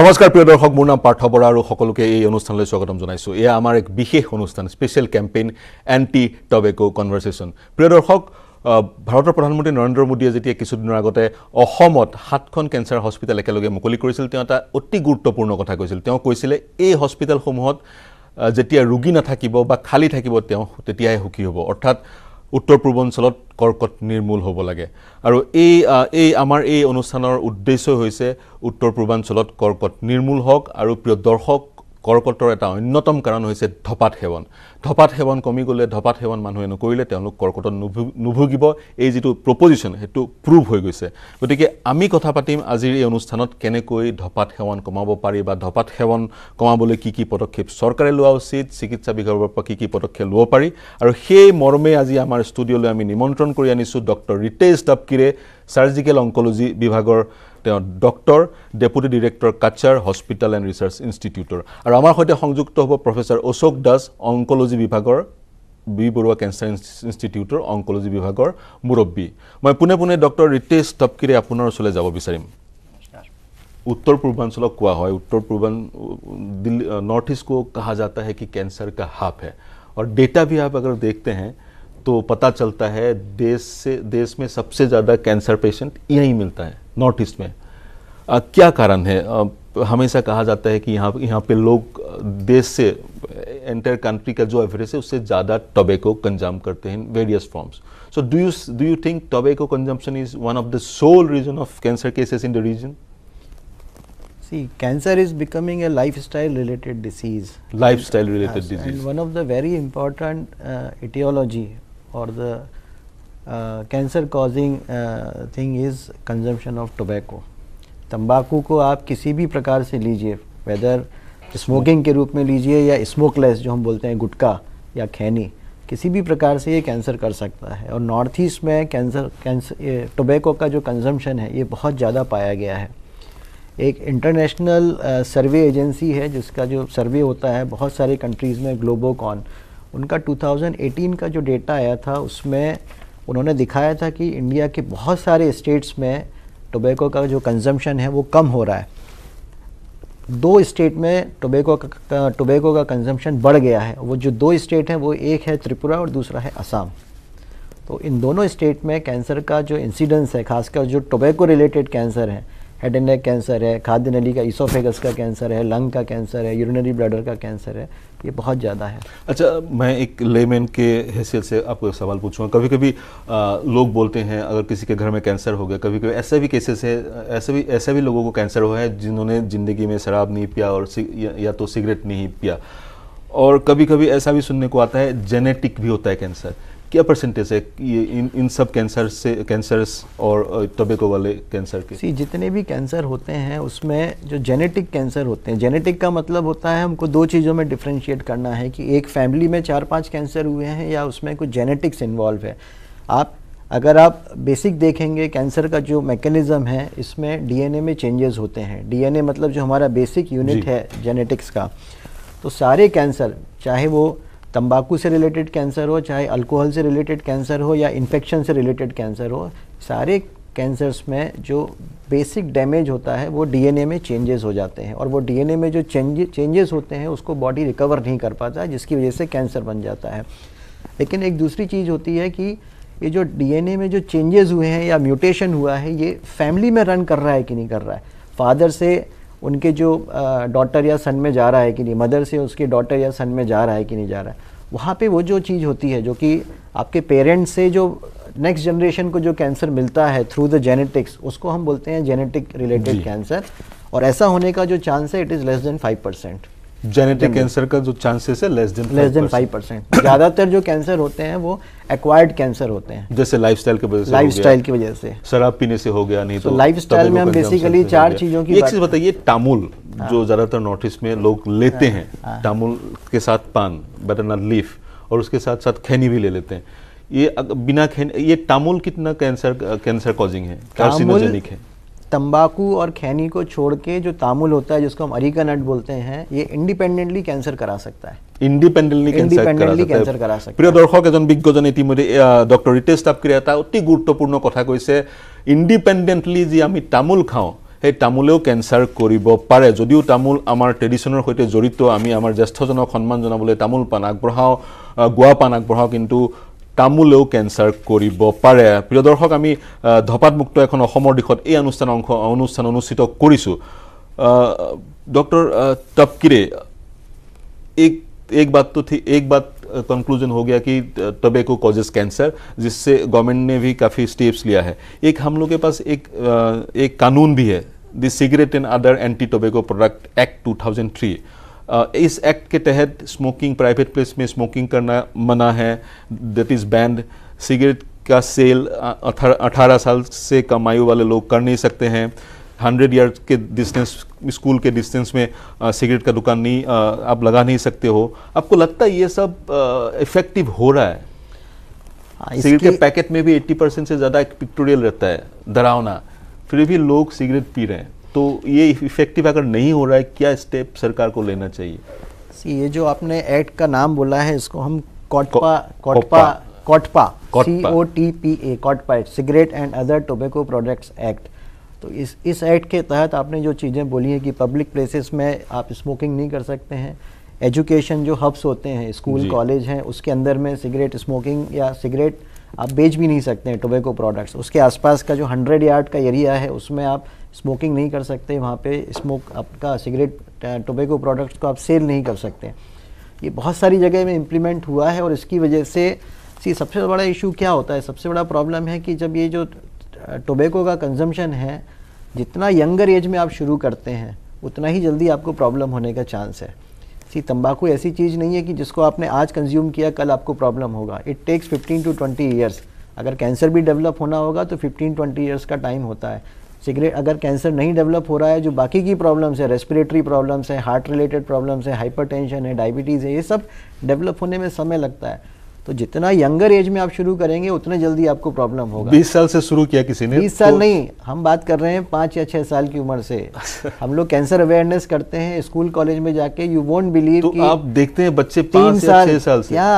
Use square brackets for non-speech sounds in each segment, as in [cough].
নমস্কাৰ প্ৰিয় দৰ্শক মোৰ নাম পাৰ্থ বৰা আৰু সকলোকে এই অনুষ্ঠানলৈ স্বাগতম জনাইছোঁ এয়া আমাৰ এক বিশেষ অনুষ্ঠান special campaign anti tobacco' conversation প্ৰিয় দৰ্শক ভাৰতৰ প্ৰধানমন্ত্ৰী নৰেন্দ্ৰ মোদীয়ে যেতিয়া কিছুদিনৰ আগতে অসমত সাতখন কেঞ্চাৰ হস্পিটেল একেলগে মুকলি কৰিছিল তেওঁ এটা অতি গুৰুত্বপূৰ্ণ কথা কৈছিল তেওঁ কৈছিলে এই হস্পিটেলসমূহত যেতিয়া ৰোগী নাথাকিব বা খালী থাকিব তেওঁ তেতিয়াহে সুখী হ'ব অৰ্থাৎ উত্তৰ পূৰ্বাঞ্চলত কৰ্কট নিৰ্মূল হ'ব লাগে আৰু এই এই আমাৰ এই অনুষ্ঠানৰ উদ্দেশ্য হৈছে উত্তৰ পূৰ্বাঞ্চলত কৰ্কট নিৰ্মূল হওক আৰু প্ৰিয় দৰ্শক কৰ্কটৰ এটা অন্যতম কাৰণ হৈছে ধপাত সেৱন ধপাত সেৱন কমি গ'লে ধপাত সেৱন মানুহে নকৰিলে তেওঁলোক কৰ্কটত নুভু নুভুগিব এই যিটো প্ৰপজিশ্যন সেইটো প্ৰুভ হৈ গৈছে গতিকে আমি কথা পাতিম আজিৰ এই অনুষ্ঠানত কেনেকৈ ধপাত সেৱন কমাব পাৰি বা ধপাত সেৱন কমাবলৈ কি কি পদক্ষেপ চৰকাৰে লোৱা উচিত চিকিৎসা বিভাগৰ পৰা কি কি পদক্ষেপ ল'ব পাৰি আৰু সেই মৰ্মে আজি আমাৰ ষ্টুডিঅ'লৈ আমি নিমন্ত্ৰণ কৰি আনিছোঁ doctor Ritesh Tapkire surgical oncology বিভাগৰ তেওঁ doctor deputy director Cachar hospital and research ইনষ্টিটিউটৰ আৰু আমাৰ সৈতে সংযুক্ত হ'ব প্ৰফেচাৰ অশোক দাস অংকলজি বিভাগৰ বি বৰুৱা কেঞ্চাৰ ইনষ্টিটিউটৰ অংকলজি বিভাগৰ মুৰব্বী মই পোনে পোনে ডক্টৰ ৰিতেশ তপকিৰে আপোনাৰ ওচৰলৈ যাব বিচাৰিম উত্তৰ পূৰ্বাঞ্চলক কোৱা হয় উত্তৰ পূৰ্বাঞ্চ দিল্লী নৰ্থ ইষ্ট কো কাহা যাতা হে কি কেঞ্চাৰ কা হাফ হে আৰু ডেটা বিহাপ অগৰ দেখতে হয় तो पता चलता है देश से देश में सबसे ज़्यादा कैंसर पेशेंट यहीं मिलता है नॉर्थ ईस्ट में आ, क्या कारण है आ, हमेशा कहा जाता है कि यहाँ यहाँ पे लोग देश से एंटर कंट्री का जो एवरेज है उससे ज़्यादा टोबैको कंजाम करते हैं various forms so do you do you think tobacco consumption is one of the sole reason of cancer cases in the region See, cancer is becoming a lifestyle related disease. Lifestyle related style disease. And one of the very important uh, etiology or the uh, cancer causing uh, thing is consumption of tobacco. तंबाकू को आप किसी भी प्रकार से लीजिए weather smoking के रूप में लीजिए या smokeless जो हम बोलते हैं गुटका या खैनी किसी भी प्रकार से ये कैंसर कर सकता है और नॉर्थ ईस्ट में कैंसर कैंसर टोबैको का जो कंजम्पशन है ये बहुत ज़्यादा पाया गया है एक इंटरनेशनल सर्वे एजेंसी है जिसका जो सर्वे होता है बहुत सारे कंट्रीज़ में ग्लोबोकॉन उनका 2018 का जो डेटा आया था उसमें उन्होंने दिखाया था कि इंडिया के बहुत सारे स्टेट्स में टोबैको का जो कंजम्पशन है वो कम हो रहा है दो स्टेट में टोबैको का टोबैको का कंजम्पशन बढ़ गया है वो जो दो स्टेट हैं वो एक है त्रिपुरा और दूसरा है असम तो इन दोनों स्टेट में कैंसर का जो इंसिडेंस है खासकर जो टोबैको रिलेटेड कैंसर है हेड एंड नेक कैंसर है खाद्य नली का इसोफेगस का कैंसर है लंग का कैंसर है यूरिनरी ब्लडर का कैंसर है ये बहुत ज़्यादा है अच्छा मैं एक लेमैन के हैसियत से आपको सवाल पूछूंगा कभी कभी आ, लोग बोलते हैं अगर किसी के घर में कैंसर हो गया कभी कभी ऐसे भी केसेस है ऐसे भी ऐसे भी लोगों को कैंसर हुआ है जिन्होंने ज़िंदगी में शराब नहीं पिया और या, या तो सिगरेट नहीं पिया और कभी कभी ऐसा भी सुनने को आता है जेनेटिक भी होता है कैंसर क्या परसेंटेज है ये इन इन सब कैंसर से कैंसर्स और टोबेको वाले कैंसर के सी जितने भी कैंसर होते हैं उसमें जो जेनेटिक कैंसर होते हैं जेनेटिक का मतलब होता है हमको दो चीज़ों में डिफ्रेंशिएट करना है कि एक फैमिली में चार पांच कैंसर हुए हैं या उसमें कुछ जेनेटिक्स इन्वॉल्व है आप अगर आप बेसिक देखेंगे कैंसर का जो मैकेनिज़्म है इसमें डी में चेंजेस होते हैं डी मतलब जो हमारा बेसिक यूनिट है जेनेटिक्स का तो सारे कैंसर चाहे वो तंबाकू से रिलेटेड कैंसर हो चाहे अल्कोहल से रिलेटेड कैंसर हो या इन्फेक्शन से रिलेटेड कैंसर हो सारे कैंसर्स में जो बेसिक डैमेज होता है वो डीएनए में चेंजेस हो जाते हैं और वो डीएनए में जो चेंजेस होते हैं उसको बॉडी रिकवर नहीं कर पाता जिसकी वजह से कैंसर बन जाता है लेकिन एक दूसरी चीज़ होती है कि ये जो डीएनए में जो चेंजेस हुए हैं या म्यूटेशन हुआ है ये फैमिली में रन कर रहा है कि नहीं कर रहा है फादर से उनके जो डॉटर या सन में जा रहा है कि नहीं मदर से उसके डॉटर या सन में जा रहा है कि नहीं जा रहा है वहाँ पे वो जो चीज़ होती है जो कि आपके पेरेंट्स से जो नेक्स्ट जनरेशन को जो कैंसर मिलता है थ्रू द जेनेटिक्स उसको हम बोलते हैं जेनेटिक रिलेटेड कैंसर और ऐसा होने का जो चांस है it is less than five percent genetic cancer का जो चांसेस है less than less than five percent ज़्यादातर जो कैंसर होते हैं वो एक्वायर्ड कैंसर होते हैं जैसे लाइफ स्टाइल की वजह से लाइफ स्टाइल की वजह से शराब पीने से हो गया नहीं तो लाइफ स्टाइल में हम बेसिकली चार चीज़ों की एक चीज़ बताइए टामुल हाँ। जो ज़्यादातर नॉर्थ में लोग हाँ। लेते हैं टामुल हाँ। के साथ पान बटरनट लीफ और उसके साथ साथ खैनी भी ले लेते हैं ये बिना खैनी ये टामुल कितना कैंसर कैंसर कॉजिंग है कार्सिनोजेनिक है तंबाकू और खैनी को छोड़ के जो तामुल होता है जिसको हम अरीका नट बोलते हैं ये इंडिपेंडेंटली कैंसर करा सकता है প্ৰিয় দৰ্শক এটা অতি গুৰুত্বপূৰ্ণ কথা কৈছে ইণ্ডিপেণ্ডেণ্টলি যি আমি তামোল খাওঁ সেই তামোলেও কেঞ্চাৰ কৰিব পাৰে যদিও তামোল আমাৰ ট্ৰেডিশ্যনৰ সৈতে জড়িত আমি আমাৰ জ্যেষ্ঠজনক সন্মান জনাবলৈ তামোল পাণ আগবঢ়াওঁ গোৱা পাণ আগবঢ়াওঁ কিন্তু তামোলেও কেঞ্চাৰ কৰিব পাৰে প্ৰিয় দৰ্শক আমি ধপাতমুক্ত এখন অসমৰ দিশত এই অনুষ্ঠান অংশ অনুষ্ঠান অনুষ্ঠিত কৰিছোঁ ডক্টৰ টপকিৰে এই एक बात तो थी एक बात कंक्लूजन हो गया कि टबेको कॉजेज कैंसर जिससे गवर्नमेंट ने भी काफ़ी स्टेप्स लिया है एक हम लोग के पास एक एक कानून भी है the cigarette and other anti tobacco product act 2003 Uh, इस एक्ट के तहत स्मोकिंग प्राइवेट प्लेस में स्मोकिंग करना मना है दैट इज़ बैंड सिगरेट का सेल uh, अठारह साल से कम आयु वाले लोग कर नहीं सकते हैं हंड्रेड ईयर के डिस्टेंस स्कूल के डिस्टेंस में सिगरेट uh, का दुकान नहीं आ, आप लगा नहीं सकते हो आपको लगता है ये सब इफेक्टिव हो रहा है सिगरेट हाँ, के पैकेट में भी 80 परसेंट से ज़्यादा एक पिक्टोरियल रहता है डरावना फिर भी लोग सिगरेट पी रहे हैं तो ये इफेक्टिव अगर नहीं हो रहा है क्या स्टेप सरकार को लेना चाहिए सी ये जो आपने एक्ट का नाम बोला है इसको हम COTPA COTPA C O T P A cigarette and other tobacco products act तो इस इस एक्ट के तहत आपने जो चीज़ें बोली हैं कि पब्लिक प्लेसेस में आप स्मोकिंग नहीं कर सकते हैं एजुकेशन जो हब्स होते हैं स्कूल कॉलेज हैं उसके अंदर में सिगरेट स्मोकिंग या सिगरेट आप बेच भी नहीं सकते हैं टोबैको प्रोडक्ट्स उसके आसपास का जो हंड्रेड यार्ड का एरिया है उसमें आप स्मोकिंग नहीं कर सकते वहाँ पे स्मोक आपका सिगरेट टोबैको प्रोडक्ट्स को आप सेल नहीं कर सकते ये बहुत सारी जगह में इम्प्लीमेंट हुआ है और इसकी वजह से सी सबसे बड़ा इशू क्या होता है सबसे बड़ा प्रॉब्लम है कि जब ये जो टोबैको का कंजम्पशन है जितना यंगर एज में आप शुरू करते हैं उतना ही जल्दी आपको प्रॉब्लम होने का चांस है सी तंबाकू ऐसी चीज़ नहीं है कि जिसको आपने आज कंज्यूम किया कल आपको प्रॉब्लम होगा इट टेक्स 15 टू 20 ईयर्स अगर कैंसर भी डेवलप होना होगा तो 15-20 ईयर्स का टाइम होता है सिगरेट अगर कैंसर नहीं डेवलप हो रहा है जो बाकी की प्रॉब्लम्स है रेस्पिरेटरी प्रॉब्लम्स है हार्ट रिलेटेड प्रॉब्लम्स है हाइपरटेंशन है डायबिटीज़ है ये सब डेवलप होने में समय लगता है तो जितना यंगर एज में आप शुरू करेंगे उतने जल्दी आपको प्रॉब्लम होगा बीस साल से शुरू किया किसी ने बीस साल तो... नहीं हम बात कर रहे हैं पाँच या छः साल की उम्र से अच्छा। हम लोग कैंसर अवेयरनेस करते हैं स्कूल कॉलेज में जाके यू वोंट बिलीव तो आप देखते हैं बच्चे तीन साल छः साल से या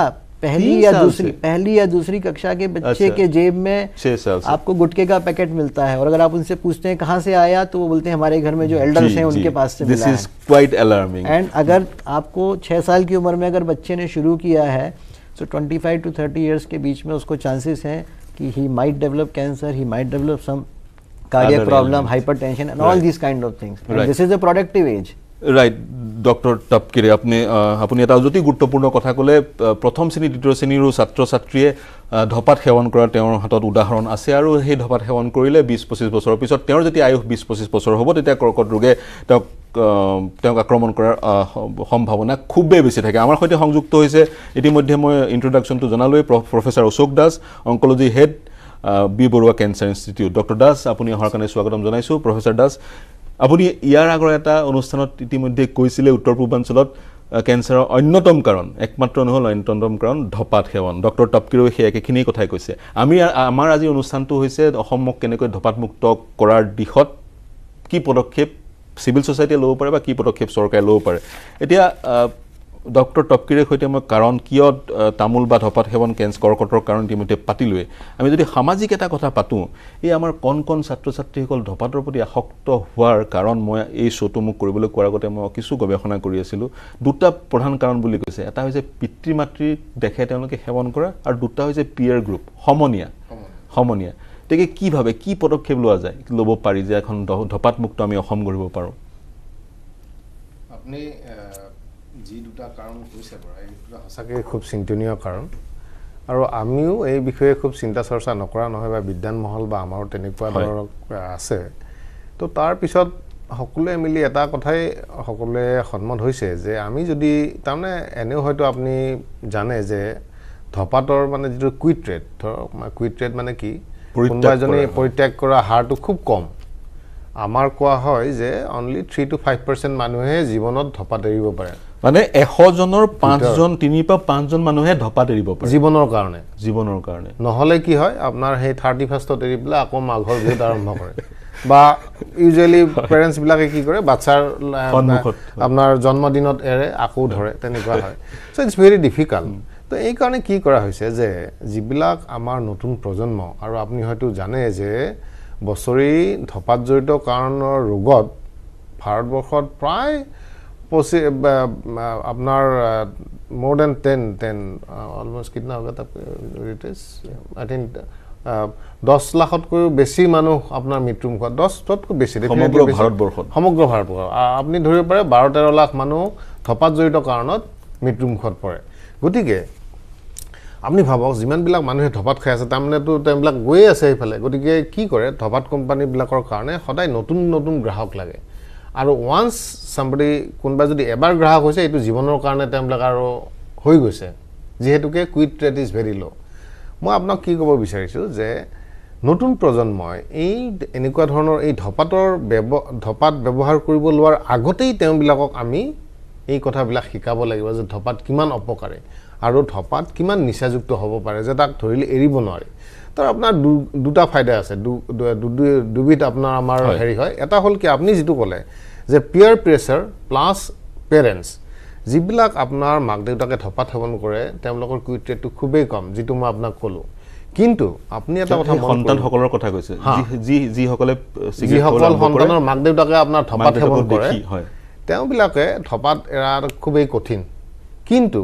पहली या दूसरी पहली या दूसरी कक्षा के बच्चे अच्छा, के जेब में छह साल आपको गुटके का पैकेट मिलता है और अगर आप उनसे पूछते हैं कहाँ से आया तो वो बोलते हैं हमारे घर में जो एल्डर्स हैं उनके पास से this is quite alarming and अगर आपको छः साल की उम्र में अगर बच्चे ने शुरू किया है तो twenty five to thirty years के बीच में उसको चांसेस हैं कि he might develop cancer he might develop some cardiac problem tension and all this kind of things this is a productive age right doctor Tapkire আপুনি আপুনি এটা অতি গুৰুত্বপূৰ্ণ কথা ক'লে প্ৰথম শ্ৰেণী দ্বিতীয় শ্ৰেণীৰো ছাত্ৰ ছাত্ৰীয়ে ধপাত সেৱন কৰা তেওঁৰ হাতত উদাহৰণ আছে আৰু সেই ধপাত সেৱন কৰিলে বিছ পঁচিছ বছৰৰ পিছত তেওঁৰ যেতিয়া আয়ুস বিছ পঁচিছ বছৰ হ'ব তেতিয়া কৰ্কট ৰোগে তেওঁক তেওঁক আক্ৰমণ কৰাৰ সম্ভাৱনা খুবেই বেছি থাকে আমাৰ সৈতে সংযুক্ত হৈছে ইতিমধ্যে মই ইণ্ট্ৰডাকশ্যনটো জনালোৱেই professor Ashok Das oncology head B Borooah cancer institute doctor Das আপুনি অহাৰ কাৰণে স্বাগতম জনাইছোঁ প্ৰফেচাৰ দাস আপুনি ইয়াৰ আগৰ এটা অনুষ্ঠানত ইতিমধ্যে কৈছিলে উত্তৰ পূৰ্বাঞ্চলত কেঞ্চাৰৰ অন্যতম কাৰণ একমাত্ৰ নহ'ল অন্যতম কাৰণ ধপাত সেৱন ডক্টৰ টপকিৰৈ সেই একেখিনি কথাই কৈছে আমি আমাৰ আজি অনুষ্ঠানটো হৈছে অসমক কেনেকৈ ধপাতমুক্ত কৰাৰ দিশত কি পদক্ষেপ চিভিল ছ'চাইটিয়ে ল'ব পাৰে বা কি পদক্ষেপ চৰকাৰে ল'ব পাৰে এতিয়া ডক্টৰ টপকিৰে সৈতে মই কাৰণ কিয় তামোল বা ধপাত সেৱন কেঞ্চ কৰ্কটৰ কাৰণ ইতিমধ্যে পাতিলোৱে আমি যদি সামাজিক এটা কথা পাতোঁ এই আমাৰ কণ কণ ছাত্ৰ ছাত্ৰীসকল ধপাতৰ প্ৰতি আসক্ত হোৱাৰ কাৰণ মই এই শ্ব'টো মোক কৰিবলৈ কোৱাৰ আগতে মই কিছু গৱেষণা কৰি আছিলোঁ দুটা প্ৰধান কাৰণ বুলি কৈছে এটা হৈছে পিতৃ মাতৃ দেখে তেওঁলোকে সেৱন কৰা আৰু দুটা হৈছে পিয়েৰ গ্ৰুপ সমনীয়া সমনীয়া গতিকে কিভাৱে কি পদক্ষেপ লোৱা যায় ল'ব পাৰি যে এখন ধপাতমুক্ত আমি অসম গঢ়িব পাৰোঁ যি দুটা কাৰণ কৈছে বাৰু এই দুটা সঁচাকৈ খুব চিন্তনীয় কাৰণ আৰু আমিও এই বিষয়ে খুব চিন্তা চৰ্চা নকৰা নহয় বা বিদ্যান মহল বা আমাৰো তেনেকুৱা ধৰণৰ আছে তো তাৰপিছত সকলোৱে মিলি এটা কথাই সকলোৱে সন্মত হৈছে যে আমি যদি তাৰমানে এনেও হয়তো আপুনি জানে যে ধপাতৰ মানে যিটো কুইট ৰেট ধৰক কুইট ৰেট মানে কি কোনোবা এজনী পৰিত্যাগ কৰা হাৰটো খুব কম আমাৰ কোৱা হয় যে only three to five percent মানুহে জীৱনত ধপাত এৰিব পাৰে মানে এশজনৰ পাঁচজন তিনিৰ পৰা পাঁচজন মানুহে ধপাত এৰিব পাৰে জীৱনৰ কাৰণে জীৱনৰ কাৰণে নহ'লে কি হয় আপোনাৰ সেই থাৰ্টি ফাৰ্ষ্টত এৰি পেলাই আকৌ মাঘৰ বিহুত আৰম্ভ কৰে বা ইউজুৱেলি পেৰেণ্টছবিলাকে কি কৰে বাচ্ছাৰ আপোনাৰ জন্মদিনত এৰে আকৌ ধৰে তেনেকুৱা হয় চ' ইটছ ভেৰি ডিফিকাল্ট তো এইকাৰণে কি কৰা হৈছে যে যিবিলাক আমাৰ নতুন প্ৰজন্ম আৰু আপুনি হয়তো জানে যে বছৰি ধপাত জড়িত কাৰণৰ ৰোগত ভাৰতবৰ্ষত প্ৰায় পঁচি আপোনাৰ মোৰ দেন টেন টেন অলমষ্ট কিদিনা হ'ব আই থিংক দহ লাখতকৈও বেছি মানুহ আপোনাৰ মৃত্যুমুখত দহতকৈ বেছি সমগ্ৰ ভাৰতবৰ্ষত আপুনি ধৰিব পাৰে বাৰ তেৰ লাখ মানুহ জড়িত কাৰণত মৃত্যুমুখত পৰে গতিকে আপুনি ভাবক যিমানবিলাক মানুহে ধপাত খাই আছে তাৰমানেতো তেওঁবিলাক গৈয়ে আছে এইফালে গতিকে কি কৰে ধপাত কোম্পানীবিলাকৰ কাৰণে সদায় নতুন নতুন গ্ৰাহক লাগে আৰু ওৱান্স চাম্বাৰী কোনোবা যদি এবাৰ গ্ৰাহক হৈছে এইটো জীৱনৰ কাৰণে তেওঁবিলাক আৰু হৈ গৈছে যিহেতুকে কুইট ট্ৰেড ইজ ভেৰি ল' মই আপোনাক কি ক'ব বিচাৰিছোঁ যে নতুন প্ৰজন্মই এই এনেকুৱা ধৰণৰ এই ধপাতৰ ব্যৱ ধপাত ব্যৱহাৰ কৰিব লোৱাৰ আগতেই তেওঁবিলাকক আমি এই কথাবিলাক শিকাব লাগিব যে ধপাত কিমান অপকাৰী আৰু ধপাত কিমান নিচাযুক্ত হ'ব পাৰে যে তাক ধৰিলে এৰিব নোৱাৰে তাৰ আপোনাৰ দুটা ফাইদা আছে দুবিধ আপোনাৰ আমাৰ হেৰি হয় এটা হ'ল কি আপুনি যিটো ক'লে যে পিয়াৰ প্ৰেছাৰ প্লাছ পেৰেণ্টছ যিবিলাক আপোনাৰ মাক দেউতাকে ধপাত সেৱন কৰে তেওঁলোকৰ কুইট ৰেটটো খুবেই কম যিটো মই আপোনাক ক'লোঁ কিন্তু আপুনি এটা কথা সন্তানসকলৰ কথা কৈছে যিসকলে যিসকল সন্তানৰ মাক দেউতাকে আপোনাৰ ধপাত সেৱন কৰে তেওঁবিলাকে ধপাত এৰা খুবেই কঠিন কিন্তু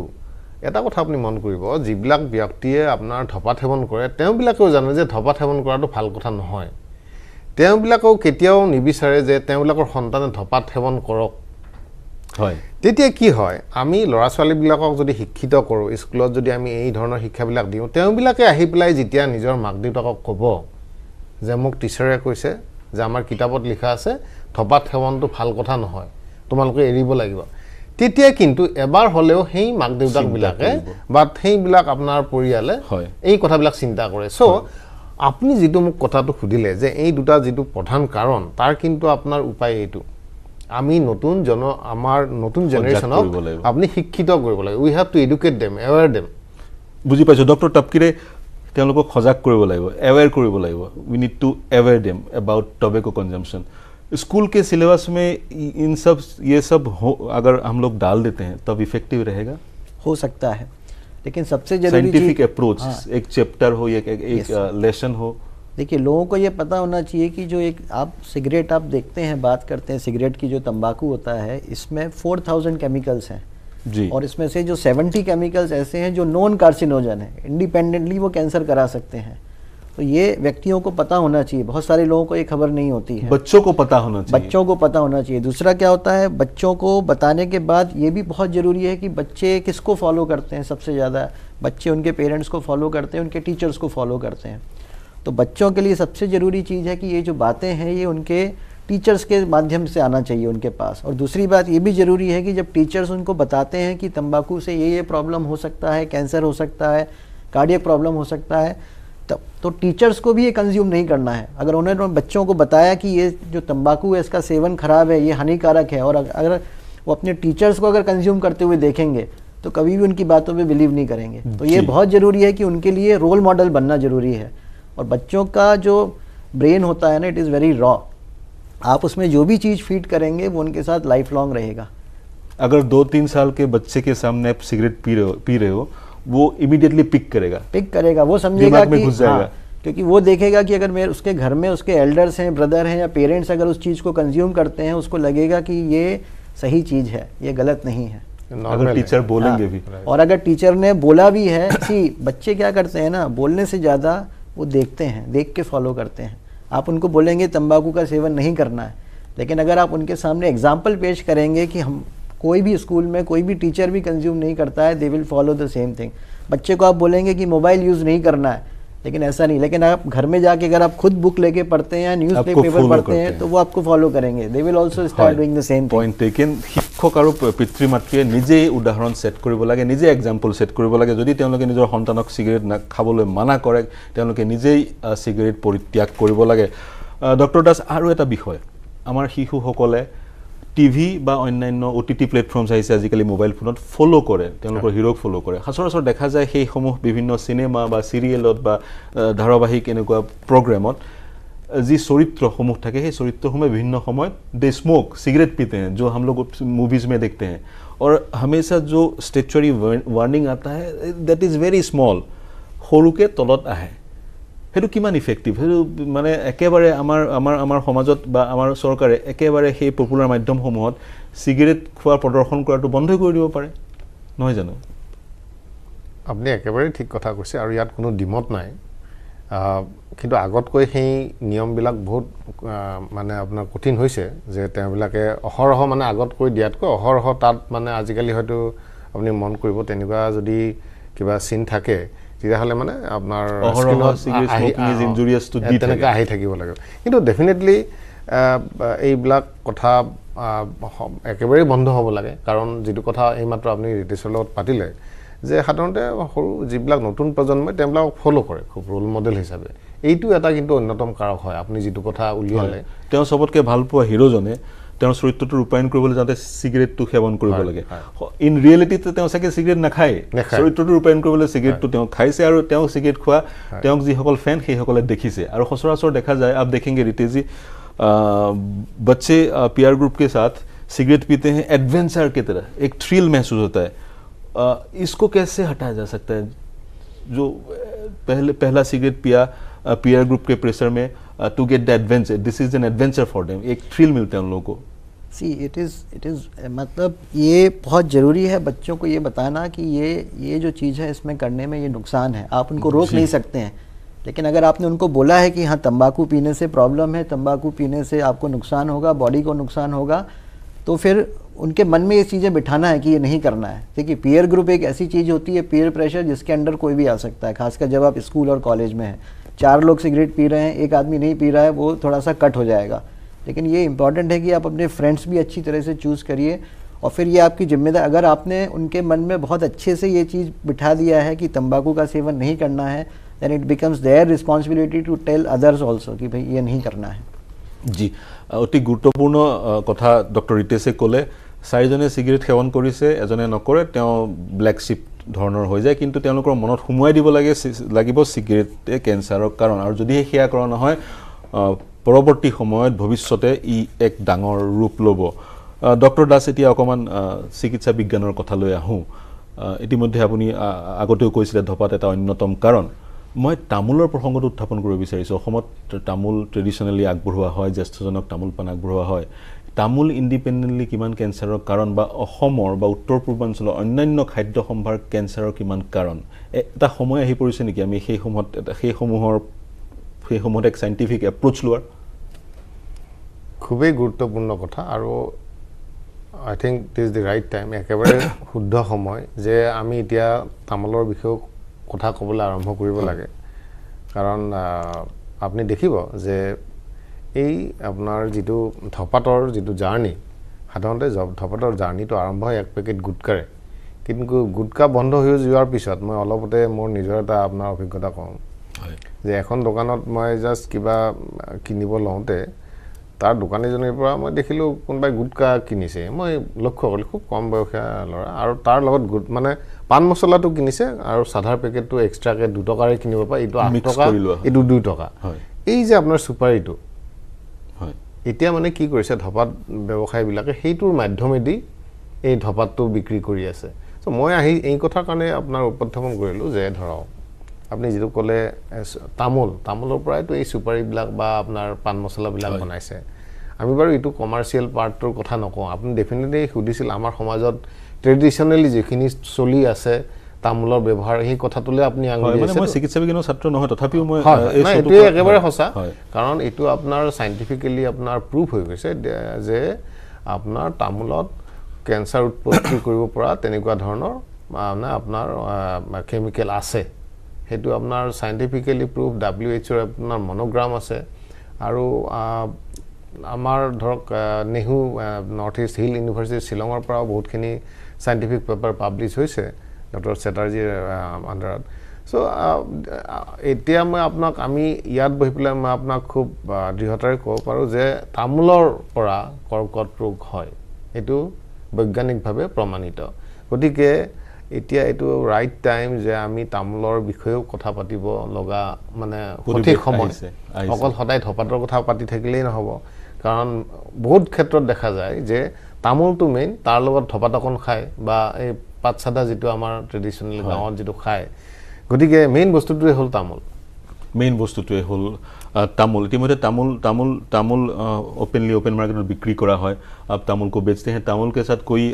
এটা কথা আপুনি মন কৰিব যিবিলাক ব্যক্তিয়ে আপোনাৰ ধপাত সেৱন কৰে তেওঁবিলাকেও জানে যে ধপাত সেৱন কৰাটো ভাল কথা নহয় তেওঁবিলাকেও কেতিয়াও নিবিচাৰে যে তেওঁবিলাকৰ সন্তানে ধপাত সেৱন কৰক হয় তেতিয়া কি হয় আমি ল'ৰা ছোৱালীবিলাকক যদি শিক্ষিত কৰোঁ স্কুলত যদি আমি এই ধৰণৰ শিক্ষাবিলাক দিওঁ তেওঁবিলাকে আহি পেলাই যেতিয়া নিজৰ মাক দেউতাকক ক'ব যে মোক টিচাৰে কৈছে যে আমাৰ কিতাপত লিখা আছে ধপাত সেৱনটো ভাল কথা নহয় তোমালোকে এৰিব লাগিব তেতিয়া কিন্তু এবাৰ হ'লেও সেই মাক দেউতাকবিলাকে বা সেইবিলাক আপোনাৰ পৰিয়ালে এই কথাবিলাক চিন্তা কৰে চ' আপুনি যিটো মোক কথাটো সুধিলে যে এই দুটা যিটো প্ৰধান কাৰণ তাৰ কিন্তু আপোনাৰ উপায় এইটো আমি নতুন জন আমাৰ নতুন জেনেৰেশ্যনক আপুনি শিক্ষিত কৰিব লাগে we have to educate them aware them বুজি পাইছোঁ ডক্টৰ টপকিৰে তেওঁলোকক সজাগ কৰিব লাগিব এৱেৰ কৰিব লাগিব we need to aware them about tobacco' consumption school के सिलेबस में इन सब ये सब हो अगर हम लोग डाल देते हैं तब इफेक्टिव रहेगा हो सकता है लेकिन सबसे साइंटिफिक अप्रोच हाँ, एक चैप्टर हो एक, एक, एक लेसन uh, हो देखिए लोगों को ये पता होना चाहिए कि जो एक आप सिगरेट आप देखते हैं बात करते हैं सिगरेट की जो तंबाकू होता है इसमें 4000 केमिकल्स हैं जी और इसमें से जो 70 केमिकल्स ऐसे हैं जो नॉन कार्सिनोजन है इंडिपेंडेंटली वो कैंसर करा सकते हैं तो ये व्यक्तियों को पता होना चाहिए बहुत सारे लोगों को ये खबर नहीं होती है बच्चों को पता होना चाहिए बच्चों को पता होना चाहिए दूसरा क्या होता है बच्चों को बताने के बाद ये भी बहुत ज़रूरी है कि बच्चे किसको फॉलो करते हैं सबसे ज़्यादा बच्चे उनके पेरेंट्स को फॉलो करते हैं उनके टीचर्स को फॉलो करते हैं तो बच्चों के लिए सबसे ज़रूरी चीज़ है कि ये जो बातें हैं ये उनके टीचर्स के माध्यम से आना चाहिए उनके पास और दूसरी बात ये भी ज़रूरी है कि जब टीचर्स उनको बताते हैं कि तंबाकू से ये ये प्रॉब्लम हो सकता है कैंसर हो सकता है कार्डियक प्रॉब्लम हो सकता है तब तो टीचर्स को भी ये कंज्यूम नहीं करना है अगर उन्होंने बच्चों को बताया कि ये जो तंबाकू है इसका सेवन ख़राब है ये हानिकारक है और अगर वो अपने टीचर्स को अगर कंज्यूम करते हुए देखेंगे तो कभी भी उनकी बातों पे बिलीव नहीं करेंगे तो ये बहुत ज़रूरी है कि उनके लिए रोल मॉडल बनना ज़रूरी है और बच्चों का जो ब्रेन होता है ना इट इज़ वेरी रॉ आप उसमें जो भी चीज़ फीड करेंगे वो उनके साथ लाइफ लॉन्ग रहेगा अगर दो तीन साल के बच्चे के सामने आप सिगरेट पी रहे हो पी रहे हो वो इमीडिएटली पिक करेगा पिक करेगा वो समझेगा कि हाँ, क्योंकि वो देखेगा कि अगर मेरे उसके घर में उसके एल्डर्स हैं ब्रदर हैं या पेरेंट्स अगर उस चीज़ को कंज्यूम करते हैं उसको लगेगा कि ये सही चीज़ है ये गलत नहीं है अगर टीचर बोलेंगे हाँ, भी और अगर टीचर ने बोला भी है कि बच्चे क्या करते हैं ना बोलने से ज़्यादा वो देखते हैं देख के फॉलो करते हैं आप उनको बोलेंगे तंबाकू का सेवन नहीं करना है लेकिन अगर आप उनके सामने एग्जाम्पल पेश करेंगे कि हम कोई भी स्कूल में कोई भी टीचर भी कंज्यूम नहीं करता है they will follow the same thing बच्चे को आप बोलेंगे कि मोबाइल यूज़ नहीं करना है लेकिन ऐसा नहीं लेकिन आप घर में जाके अगर आप खुद बुक लेके पढ़ते हैं न्यूज पेपर पढ़ते हैं तो वो आपको फॉलो करेंगे they will also start doing the same point taken শিক্ষক আৰু পিতৃ মাতৃয়ে নিজেই উদাহৰণ ছেট কৰিব লাগে নিজেই এক্সাম্পল ছেট কৰিব লাগে যদি তেওঁলোকে নিজৰ সন্তানক চিগাৰেট না খাবলৈ মানা কৰে তেওঁলোকে নিজেই চিগাৰেট পৰিত্যাগ কৰিব লাগে ডক্টৰ দাস আৰু এটা বিষয় আমাৰ শিশুসকলে টিভি বা অন্যান্য অ' টি টি প্লেটফৰ্মছ আহিছে আজিকালি মোবাইল ফোনত ফ'ল' কৰে তেওঁলোকৰ হিৰ'ক ফ'ল' কৰে সচৰাচৰ দেখা যায় সেইসমূহ বিভিন্ন চিনেমা বা চিৰিয়েলত বা ধাৰাবাহিক এনেকুৱা প্ৰগ্ৰেমত যি চৰিত্ৰসমূহ থাকে সেই চৰিত্ৰসমূহে বিভিন্ন সময়ত দে স্মক চিগাৰেট পিতে হে যো হামলোগ মুভিজ মে দেখতে হে অৰ হামেচা যো ষ্টেচৰী ৱাৰ্ণিং আতা হে দেট ইজ ভেৰি স্মল সৰুকৈ তলত আহে সেইটো কিমান ইফেক্টিভ সেইটো মানে একেবাৰে আমাৰ আমাৰ আমাৰ সমাজত বা আমাৰ চৰকাৰে একেবাৰে সেই পপুলাৰ মাধ্যমসমূহত চিগাৰেট খোৱা প্ৰদৰ্শন কৰাটো বন্ধই কৰি দিব পাৰে নহয় জানো আপুনি একেবাৰে ঠিক কথা কৈছে আৰু ইয়াত কোনো ডিমত নাই কিন্তু আগতকৈ সেই নিয়মবিলাক বহুত মানে আপোনাৰ কঠিন হৈছে যে তেওঁবিলাকে অহৰহ মানে আগতকৈ দিয়াতকৈ অহৰহ তাত মানে আজিকালি হয়তো আপুনি মন কৰিব তেনেকুৱা যদি কিবা চিন থাকে তেতিয়াহ'লে মানে আপোনাৰ আহি থাকিব লাগে কিন্তু ডেফিনেটলি এইবিলাক কথা একেবাৰেই বন্ধ হ'ব লাগে কাৰণ যিটো কথা এইমাত্ৰ আপুনি ৰিটেচৰ লগত পাতিলে যে সাধাৰণতে সৰু যিবিলাক নতুন প্ৰজন্মই তেওঁবিলাকক ফ'ল' কৰে খুব ৰ'ল মডেল হিচাপে এইটো এটা কিন্তু অন্যতম কাৰক হয় আপুনি যিটো কথা উলিয়ালে তেওঁ চবতকৈ ভাল পোৱা হিৰ'জনে তেওঁৰ চৰিত্ৰটো ৰূপায়ণ কৰিবলৈ যাওঁতে চিগাৰেটটো সেৱন কৰিব লাগে ইন ৰিয়েলিটিতে তেওঁ চাগে চিগাৰেট নাখায় চৰিত্ৰটো ৰূপায়ণ কৰিবলৈ চিগাৰেটটো তেওঁ খাইছে আৰু তেওঁ চিগাৰেট খোৱা তেওঁক যিসকল ফেন সেইসকলে দেখিছে আৰু সচৰাচৰ দেখা যায় আপ দেখিংগে ৰিতেজি बच्चे पीआर ग्रुप के साथ सिगरेट पीते हैं एडवेंचर की तरह एक थ्रिल महसूस होता है आ, इसको कैसे हटाया जा सकता है जो पहले पहला सिगरेट पिया पीआर ग्रुप के प्रेशर में to get the adventure this is an adventure for them एक थ्रिल मिलता है उन लोगों see it is it is uh, मतलब ये बहुत ज़रूरी है बच्चों को ये बताना कि ये ये जो चीज़ है इसमें करने में ये नुकसान है आप उनको रोक नहीं सकते हैं लेकिन अगर आपने उनको बोला है कि हाँ तंबाकू पीने से प्रॉब्लम है तंबाकू पीने से आपको नुकसान होगा बॉडी को नुकसान होगा तो फिर उनके मन में ये चीज़ें बिठाना है कि ये नहीं करना है देखिए पीयर ग्रुप एक ऐसी चीज़ होती है पीयर प्रेशर जिसके अंडर कोई भी आ सकता है खासकर जब आप स्कूल और कॉलेज में हैं चार लोग सिगरेट पी रहे हैं एक आदमी नहीं पी रहा है वो थोड़ा सा कट हो जाएगा लेकिन ये इंपॉर्टेंट है कि आप अपने फ्रेंड्स भी अच्छी तरह से चूज़ करिए और फिर ये आपकी जिम्मेदारी अगर आपने उनके मन में बहुत अच्छे से ये चीज़ बिठा दिया है कि तंबाकू का सेवन नहीं करना है then it becomes their responsibility to tell others also कि भाई ये नहीं करना है জি অতি গুৰুত্বপূৰ্ণ কথা ডক্টৰ ৰিতেশে कोले চাৰিজনে চিগাৰেট সেৱন কৰিছে এজনে নকৰে তেওঁ ব্লেক চিপ ধৰণৰ হৈ যায় কিন্তু তেওঁলোকৰ মনত সোমোৱাই দিব লাগে লাগিব চিগাৰেটে কেঞ্চাৰৰ কাৰণ আৰু যদিহে সেয়া কৰা নহয় পৰৱৰ্তী সময়ত ভৱিষ্যতে ই এক ডাঙৰ ৰূপ ল'ব ডক্টৰ দাস এতিয়া অকণমান চিকিৎসা বিজ্ঞানৰ কথালৈ আহোঁ ইতিমধ্যে আপুনি আগতেও কৈছিলে ধপাত এটা অন্যতম কাৰণ মই তামোলৰ প্ৰসংগটো উত্থাপন কৰিব বিচাৰিছোঁ অসমত তামোল ট্ৰেডিশ্যনেলি আগবঢ়োৱা হয় জ্যেষ্ঠজনক তামোল পাণ আগবঢ়োৱা হয় তামোল ইণ্ডিপেণ্ডেণ্টলি কিমান কেঞ্চাৰৰ কাৰণ বা অসমৰ বা উত্তৰ পূৰ্বাঞ্চলৰ অন্যান্য খাদ্য সম্ভাৰ কেঞ্চাৰৰ কিমান কাৰণ এটা সময় আহি পৰিছে নেকি আমি সেইসমূহত সেইসমূহৰ সেইসমূহত এক চাইণ্টিফিক এপ্ৰ'চ লোৱাৰ খুবেই গুৰুত্বপূৰ্ণ কথা আৰু I think it is the right time একেবাৰে [coughs] শুদ্ধ সময় যে আমি এতিয়া তামোলৰ বিষয়েও কথা ক'বলৈ আৰম্ভ কৰিব লাগে কাৰণ আপুনি দেখিব যে এই আপোনাৰ যিটো ধপাতৰ যিটো জাৰ্ণি সাধাৰণতে ধপাতৰ জাৰ্ণিটো আৰম্ভ হয় এক পেকেট গুটকাৰে কিন্তু গুটকা বন্ধ হৈ যোৱাৰ পিছত মই অলপতে মোৰ নিজৰ এটা আপোনাৰ অভিজ্ঞতা কওঁ যে এখন দোকানত মই জাষ্ট কিবা কিনিব লওঁতে তাৰ দোকানীজনীৰ পৰা মই দেখিলোঁ কোনোবাই গুটকা কিনিছে মই লক্ষ্য কৰিলোঁ খুব কম বয়সীয়া ল'ৰা আৰু তাৰ লগত গুট মানে পাণ মছলাটো কিনিছে আৰু চাধাৰ পেকেটটো এক্সট্ৰাকৈ দুটকাৰে কিনিব পাৰে এইটো আঠ টকা এইটো দুই টকা এই যে আপোনাৰ চুপাৰীটো এতিয়া মানে কি কৰিছে ধপাত ব্যৱসায়বিলাকে সেইটোৰ মাধ্যমেদি এই ধপাতটো বিক্ৰী কৰি আছে চ' মই আহি এই কথাৰ কাৰণে আপোনাৰ উপস্থাপন কৰিলোঁ যে ধৰক আপুনি যিটো ক'লে তামোল তামোলৰ পৰাইতো এই চুপাৰীবিলাক বা আপোনাৰ পাণ মছলাবিলাক বনাইছে আমি বাৰু এইটো কমাৰ্চিয়েল পাৰ্টটোৰ কথা নকওঁ আপুনি ডেফিনেটলি সুধিছিল আমাৰ সমাজত ট্ৰেডিশ্যনেলি যিখিনি চলি আছে তামোলৰ ব্যৱহাৰ সেই কথাটোলৈ আপুনি চিকিৎসা বিজ্ঞানৰ ছাত্ৰ নহয় তথাপিও মই এইটোৱে একেবাৰে সঁচা কাৰণ এইটো আপোনাৰ চাইণ্টিফিকেলি আপোনাৰ প্ৰুফ হৈ গৈছে যে আপোনাৰ তামোলত কেঞ্চাৰ উৎপত্তি কৰিব পৰা তেনেকুৱা ধৰণৰ মানে আপোনাৰ কেমিকেল আছে সেইটো আপোনাৰ চাইণ্টিফিকেলি প্ৰুফ ডাব্লিউ এইচৰ আপোনাৰ মনোগ্ৰাম আছে আৰু আমাৰ ধৰক NEHU north east hill university শ্বিলঙৰ পৰাও বহুতখিনি চাইণ্টিফিক পেপাৰ পাব্লিছ হৈছে ডক্টৰ চেটাৰ্জীৰ আণ্ডাৰত চ' এতিয়া মই আপোনাক আমি ইয়াত বহি পেলাই মই আপোনাক খুব দৃঢ়তাৰে ক'ব পাৰোঁ যে তামোলৰ পৰা কৰ্কট ৰোগ হয় এইটো বৈজ্ঞানিকভাৱে প্ৰমাণিত গতিকে এতিয়া এইটো ৰাইট টাইম যে আমি তামোলৰ বিষয়েও কথা পাতিব লগা মানে সঠিক সময় অকল সদায় ধপাতৰ কথা পাতি থাকিলেই নহ'ব কাৰণ বহুত ক্ষেত্ৰত দেখা যায় যে তামোলটো মেইন তাৰ লগত ধপাত অকণ খায় বা এই পাত চাদা যিটো আমাৰ ট্ৰেডিশ্যনেল গাঁৱত যিটো খায় গতিকে মেইন বস্তুটোৱে हल तमोल मेन बस्तुटे হ'ল तमोल इतिम्य तमोल तमोल तमोल ओपेनलि ओपेन मार्केट में बिक्री करा है आप तमोल को बेचते हैं तमोल के साथ कोई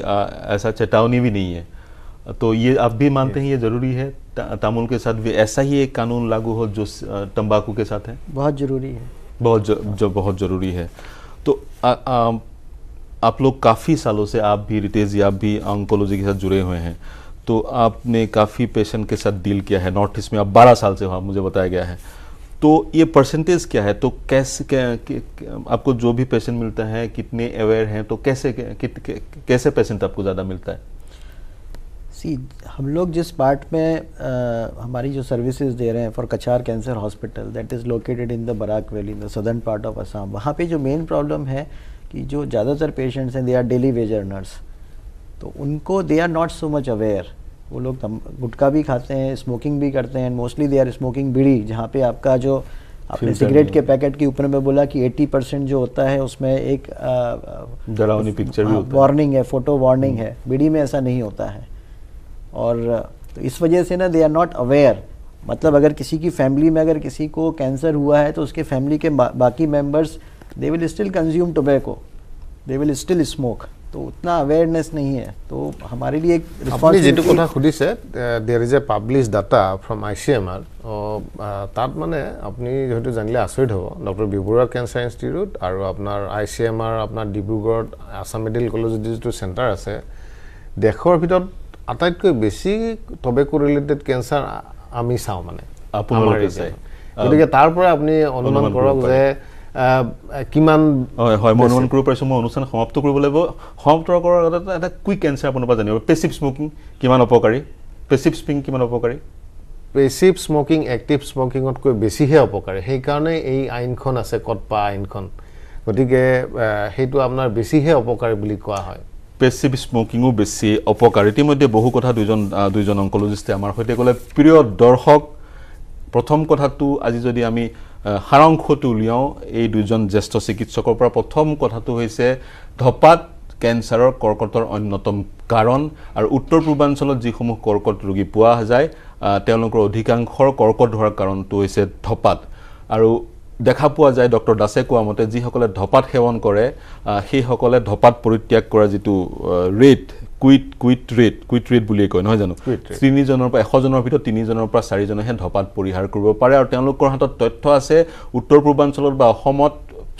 ऐसा चेतावनी भी नहीं है तो ये आप भी मानते हैं ये ज़रूरी है तमोल के साथ भी ऐसा ही एक कानून लागू हो जो तंबाकू के साथ है बहुत ज़रूरी है बहुत जो, जो बहुत ज़रूरी है तो आ, आ, आप लोग काफ़ी सालों से आप भी रितेश जी आप भी ऑन्कोलॉजी के साथ जुड़े हुए हैं तो आपने काफ़ी पेशेंट के साथ डील किया है नॉर्थ ईस्ट में आप 12 साल से वहाँ मुझे बताया गया है तो ये परसेंटेज क्या है तो कैसे क्या, क्या, आपको जो भी पेशेंट मिलता है कितने अवेयर हैं तो कैसे कि, कैसे पेशेंट आपको ज़्यादा मिलता है सी हम लोग जिस पार्ट में आ, हमारी जो सर्विसेज दे रहे हैं for Cachar cancer hospital that is located in the Barak valley in the southern part of Assam वहाँ पे जो मेन प्रॉब्लम है कि जो ज़्यादातर पेशेंट्स हैं they are daily wage earners तो उनको they are not so much aware वो लोग गुटखा भी खाते हैं स्मोकिंग भी करते हैं mostly they are smoking bidi जहाँ पे आपका जो आपने सिगरेट के पैकेट के ऊपर में बोला कि 80 परसेंट जो होता है उसमें एक डरावनी पिक्चर भी हाँ, होता वार्निंग है फोटो वार्निंग हम्म। है बीड़ी में ऐसा नहीं होता है और तो इस वजह से ना दे आर नॉट अवेयर मतलब अगर किसी की फैमिली में अगर किसी को कैंसर हुआ है तो उसके फैमिली के बा, बाकी members they will still consume tobacco they will still smoke तो उतना अवेयरनेस नहीं है तो हमारे लिए एक जी क्या सी से there is a publish data from I C M R तक मानने अपनी जो जानले आचरीत हम डॉक्टर विभुरा केन्सार इन्स्टिट्यूट और आपनर आई सी एम आर आपनर डिब्रुगढ़ आसाम मेडिकल कलेज जो सेन्टार आज দেশৰ ভিতৰত আটাইতকৈ বেছি টবেকো ৰিলেটেড কেঞ্চাৰ আমি চাওঁ মানে গতিকে তাৰ পৰা আপুনি অনুমান কৰক যে কিমান হয় হয় মই অনুমান কৰিব পাৰিছোঁ মই অনুষ্ঠান সমাপ্ত কৰিব লাগিব সমাপ্ত কৰাৰ আগতে এটা কুইক এনচাৰ আপোনাৰ পৰা জানিব পেচিভ স্মকিং কিমান অপকাৰী পেচিভ স্মিং কিমান অপকাৰী পেচিভ স্মকিং এক্টিভ স্মকিঙতকৈ বেছিহে অপকাৰী সেইকাৰণে এই আইনখন আছে কটপা আইনখন গতিকে সেইটো আপোনাৰ বেছিহে অপকাৰী বুলি কোৱা হয় পেচিভ স্মকিঙো বেছি অপকাৰী ইতিমধ্যে বহু কথা দুজন দুইজন অংকলজিষ্টে আমাৰ সৈতে ক'লে প্ৰিয় দৰ্শক প্ৰথম কথাটো আজি যদি আমি সাৰাংশটো উলিয়াওঁ এই দুজন জ্যেষ্ঠ চিকিৎসকৰ পৰা প্ৰথম কথাটো হৈছে ধপাত কেঞ্চাৰৰ কৰ্কটৰ অন্যতম কাৰণ আৰু উত্তৰ পূৰ্বাঞ্চলত যিসমূহ কৰ্কট ৰোগী পোৱা যায় তেওঁলোকৰ অধিকাংশৰ কৰ্কট ধৰাৰ কাৰণটো হৈছে ধপাত আৰু দেখা পোৱা যায় ডক্টৰ দাসে কোৱা মতে যিসকলে ধপাত সেৱন কৰে সেইসকলে ধপাত পৰিত্যাগ কৰা যিটো rate quit quit rate quit rate বুলিয়ে কয় নহয় জানো তিনিজনৰ পৰা এশজনৰ ভিতৰত তিনিজনৰ পৰা চাৰিজনেহে ধপাত পৰিহাৰ কৰিব পাৰে আৰু তেওঁলোকৰ হাতত তথ্য আছে উত্তৰ পূৰ্বাঞ্চলত বা অসমত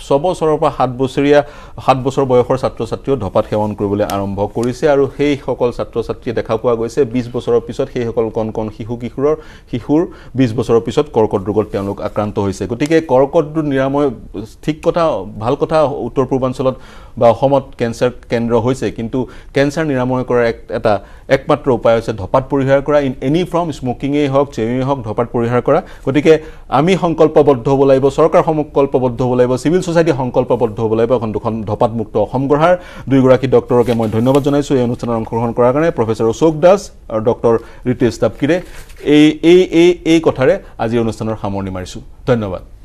ছবছৰৰ পৰা সাত বছৰীয়া সাত বছৰ বয়সৰ ছাত্ৰ ছাত্ৰীয়েও ধপাত সেৱন কৰিবলৈ আৰম্ভ কৰিছে আৰু সেইসকল ছাত্ৰ ছাত্ৰীয়ে দেখা পোৱা গৈছে বিছ বছৰৰ পিছত সেইসকল কণ কণ শিশু কিশোৰৰ শিশুৰ বিছ বছৰৰ পিছত কৰ্কট ৰোগত তেওঁলোক আক্ৰান্ত হৈছে গতিকে কৰ্কট ৰোগ নিৰাময় ঠিক কথা ভাল কথা উত্তৰ পূৰ্বাঞ্চলত বা অসমত কেঞ্চাৰ কেন্দ্ৰ হৈছে কিন্তু কেঞ্চাৰ নিৰাময় কৰাৰ এক এটা একমাত্ৰ উপায় হৈছে ধপাত পৰিহাৰ কৰা ইন এনি ফ্ৰম স্মকিঙেই হওক চেৱিঙেই হওক ধপাত পৰিহাৰ কৰা গতিকে আমি সংকল্পবদ্ধ হ'ব লাগিব চৰকাৰ সংকল্পবদ্ধ হ'ব লাগিব চিভিল ছচাইটি সংকল্পবদ্ধ হ'ব লাগিব এখন দুখন ধপাতমুক্ত অসম গঢ়াৰ দুয়োগৰাকী ডক্টৰকে মই ধন্যবাদ জনাইছোঁ এই অনুষ্ঠানত অংশগ্ৰহণ কৰাৰ কাৰণে প্ৰফেচৰ অশোক দাস আৰু ডক্টৰ ৰিতেশ তাপকিৰে এই এই এই এই কথাৰে আজিৰ অনুষ্ঠানৰ সামৰণি মাৰিছোঁ ধন্যবাদ